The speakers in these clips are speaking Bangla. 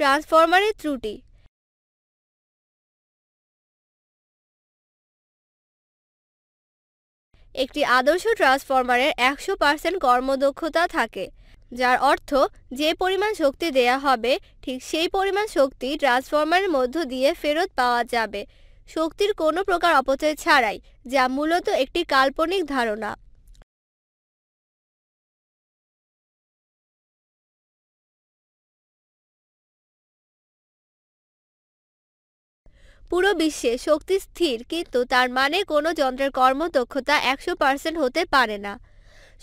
ট্রান্সফরমারের ত্রুটি একটি আদর্শ ট্রান্সফরমারের একশো পার্সেন্ট কর্মদক্ষতা থাকে যার অর্থ যে পরিমাণ শক্তি দেয়া হবে ঠিক সেই পরিমাণ শক্তি ট্রান্সফরমারের মধ্য দিয়ে ফেরত পাওয়া যাবে শক্তির কোনো প্রকার অপচয় ছাড়াই যা মূলত একটি কাল্পনিক ধারণা পুরো বিশ্বে শক্তি স্থির কিন্তু তার মানে কোনো যন্ত্রের কর্মদক্ষতা একশো পার্সেন্ট হতে পারে না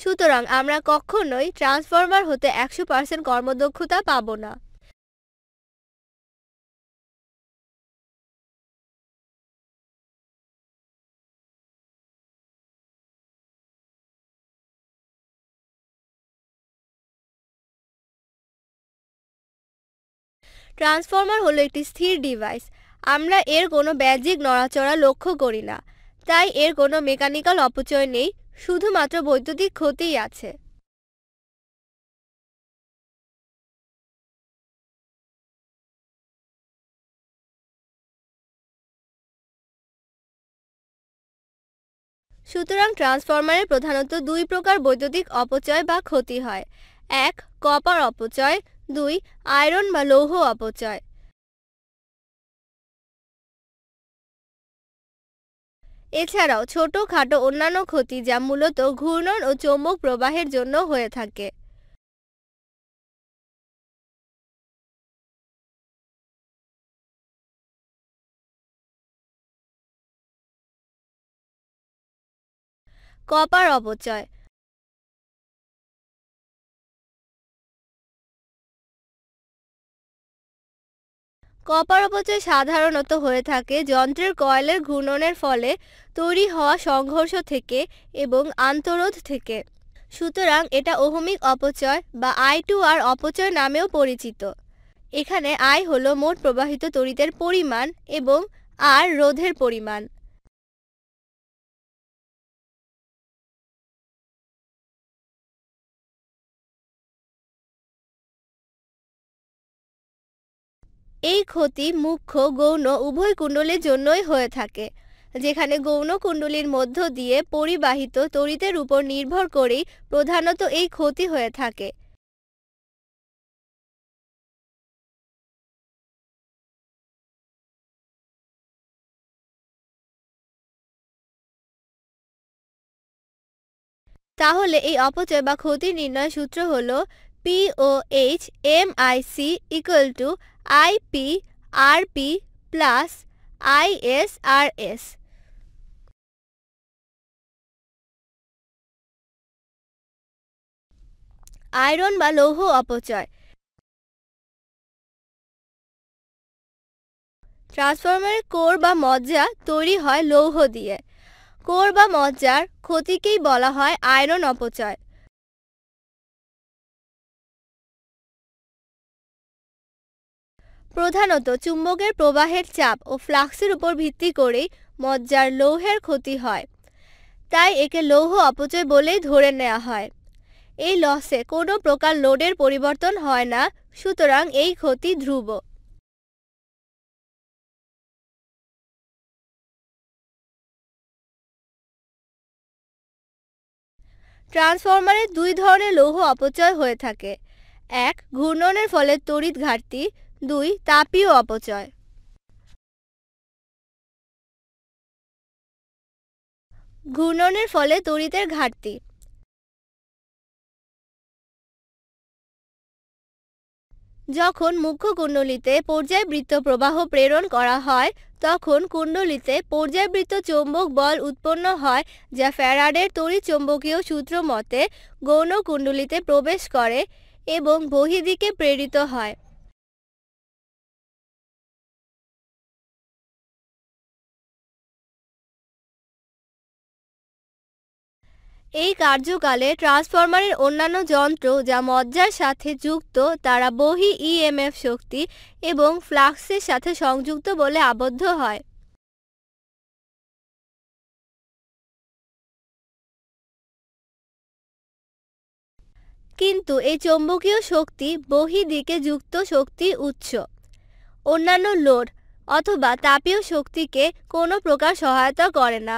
সুতরাং আমরা কখনোই ট্রান্সফর্মার হতে একশো পার্সেন্ট কর্মদক্ষতা পাবো না ট্রান্সফর্মার হলো একটি স্থির ডিভাইস আমরা এর কোনো ব্যাজিক নড়াচড়া লক্ষ্য করি না তাই এর কোনো মেকানিক্যাল অপচয় নেই শুধুমাত্র বৈদ্যুতিক ক্ষতিই আছে সুতরাং ট্রান্সফর্মারে প্রধানত দুই প্রকার বৈদ্যুতিক অপচয় বা ক্ষতি হয় এক কপার অপচয় দুই আয়রন বা লৌহ অপচয় এছাড়াও ছোটোখাটো অন্যান্য ক্ষতি যা মূলত ঘূর্ণন ও চৌম্বক প্রবাহের জন্য হয়ে থাকে কপার অপচয় কপার অপচয় সাধারণত হয়ে থাকে যন্ত্রের কয়েলের ঘূর্ণনের ফলে তৈরি হওয়া সংঘর্ষ থেকে এবং আন্তরোধ থেকে সুতরাং এটা অহমিক অপচয় বা আই টু আর অপচয় নামেও পরিচিত এখানে আয় হলো মোট প্রবাহিত তড়িতের পরিমাণ এবং আর রোধের পরিমাণ এই ক্ষতি মুখ্য গৌণ উভয় কুণ্ডলের জন্যই হয়ে থাকে যেখানে গৌণ কুণ্ডলীর মধ্য দিয়ে পরিবাহিত তরিতের উপর নির্ভর করেই প্রধানত এই ক্ষতি হয়ে থাকে তাহলে এই অপচয় বা ক্ষতি নির্ণয় সূত্র হলো POHMIC equal to IPRP plus ISRS. Iron বা লৌহ অপচয় ট্রান্সফর্মারের কোর বা মজ্জা তৈরি হয় লৌহ দিয়ে কোর বা মজ্জার ক্ষতিকেই বলা হয় আয়রন অপচয় প্রধানত চুম্বকের প্রবাহের চাপ ও ফ্লাক্সের উপর ভিত্তি করেই মজ্জার লৌহের ক্ষতি হয় তাই একে লৌহ অপচয় বলেই ধরে নেওয়া হয় এই লসে কোনো প্রকার লোডের পরিবর্তন হয় না সুতরাং এই ক্ষতি ধ্রুব ট্রান্সফরমারের দুই ধরনের লৌহ অপচয় হয়ে থাকে এক ঘূর্ণনের ফলে তড়িৎ ঘাটতি দুই তাপীয় অপচয় ঘূর্ণনের ফলে তড়িতের ঘাটতি যখন মুখ্য কুণ্ডলিতে পর্যায়বৃত্ত প্রবাহ প্রেরণ করা হয় তখন কুণ্ডলিতে পর্যায়বৃত্ত চৌম্বক বল উৎপন্ন হয় যা ফ্যারাডের তড়িৎ চৌম্বকীয় সূত্র মতে গৌণ কুণ্ডলিতে প্রবেশ করে এবং বহিদিকে প্রেরিত হয় এই কার্যকালে ট্রান্সফরমারের অন্যান্য যন্ত্র যা মজ্জার সাথে যুক্ত তারা বহি ইএমএফ e শক্তি এবং ফ্লাক্সের সাথে সংযুক্ত বলে আবদ্ধ হয় কিন্তু এই চৌম্বকীয় শক্তি বহি দিকে যুক্ত শক্তি উৎস অন্যান্য লোড অথবা তাপীয় শক্তিকে কোনো প্রকার সহায়তা করে না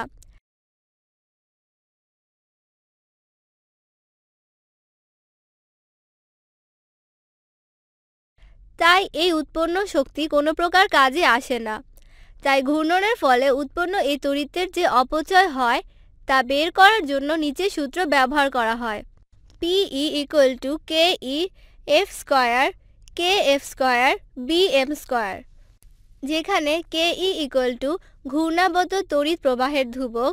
তাই এই উৎপন্ন শক্তি কোনো প্রকার কাজে আসে না তাই ঘূর্ণনের ফলে উৎপন্ন এই তড়িতের যে অপচয় হয় তা বের করার জন্য নিচে সূত্র ব্যবহার করা হয় PE equal to K E F square K F square B M square যেখানে K E e equal to ঘূর্ণাবদ্ধ তড়িৎ প্রবাহের ধ্রুবক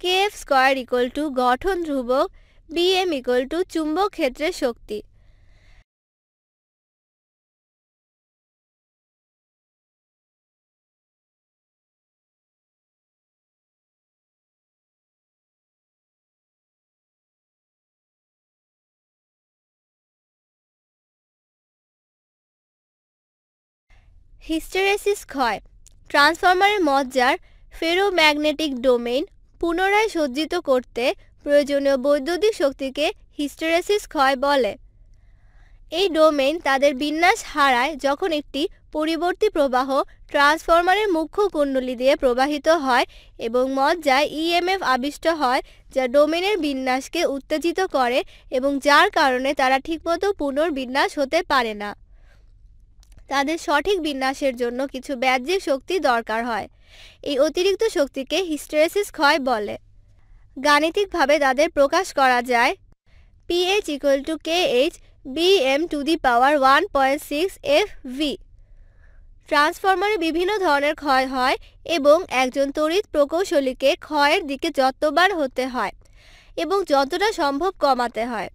K F square equal to গঠন ধ্রুবক বি এম ইকুয়াল টু চুম্বক ক্ষেত্রের শক্তি হিস্টেরেসিস ক্ষয় ট্রান্সফরমারের মজ্জার ফেরোম্যাগনেটিক ডোমেইন পুনরায় সজ্জিত করতে প্রয়োজনীয় বৈদ্যুতিক শক্তিকে হিস্টেরেসিস ক্ষয় বলে এই ডোমেইন তাদের বিন্যাস হারায় যখন একটি পরিবর্তী প্রবাহ ট্রান্সফরমারের মুখ্য কুণ্ডলী দিয়ে প্রবাহিত হয় এবং মজ্জায় ইএমএফ e আবিষ্ট হয় যা ডোমেনের বিন্যাসকে উত্তেজিত করে এবং যার কারণে তারা ঠিকমতো পুনর্বিন্যাস হতে পারে না তাদের সঠিক বিন্যাসের জন্য কিছু ব্যাহ্যিক শক্তি দরকার হয় এই অতিরিক্ত শক্তিকে হিস্টেরেসিস ক্ষয় বলে গাণিতিকভাবে তাদের প্রকাশ করা যায় PH equal to K H B M to the power one point six F V ট্রান্সফর্মারে বিভিন্ন ধরনের ক্ষয় হয় এবং একজন তড়িৎ প্রকৌশলীকে ক্ষয়ের দিকে যত্নবান হতে হয় এবং যতটা সম্ভব কমাতে হয়